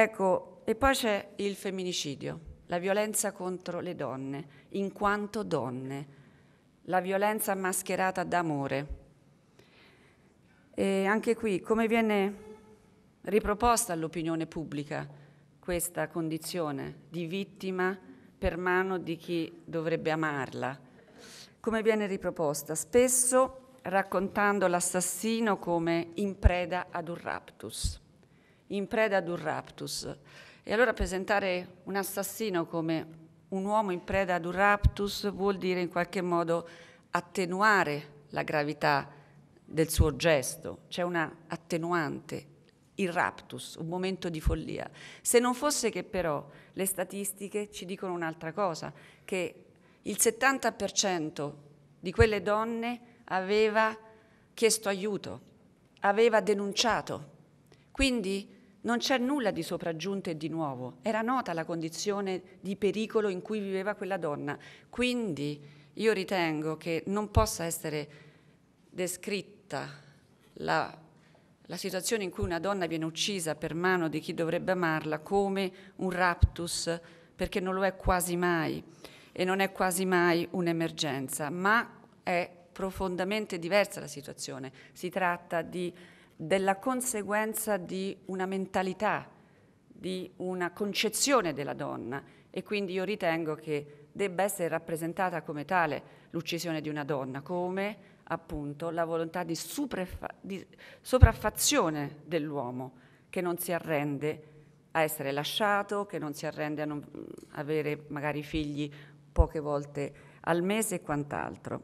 Ecco, e poi c'è il femminicidio, la violenza contro le donne, in quanto donne, la violenza mascherata d'amore. E anche qui, come viene riproposta all'opinione pubblica questa condizione di vittima per mano di chi dovrebbe amarla? Come viene riproposta? Spesso raccontando l'assassino come in preda ad un raptus in preda ad un raptus. E allora presentare un assassino come un uomo in preda ad un raptus vuol dire in qualche modo attenuare la gravità del suo gesto, c'è una attenuante, il raptus, un momento di follia. Se non fosse che però le statistiche ci dicono un'altra cosa, che il 70% di quelle donne aveva chiesto aiuto, aveva denunciato. Quindi non c'è nulla di sopraggiunto e di nuovo, era nota la condizione di pericolo in cui viveva quella donna, quindi io ritengo che non possa essere descritta la, la situazione in cui una donna viene uccisa per mano di chi dovrebbe amarla come un raptus, perché non lo è quasi mai e non è quasi mai un'emergenza, ma è profondamente diversa la situazione, si tratta di della conseguenza di una mentalità, di una concezione della donna e quindi io ritengo che debba essere rappresentata come tale l'uccisione di una donna, come appunto la volontà di, di sopraffazione dell'uomo che non si arrende a essere lasciato, che non si arrende a non avere magari figli poche volte al mese e quant'altro.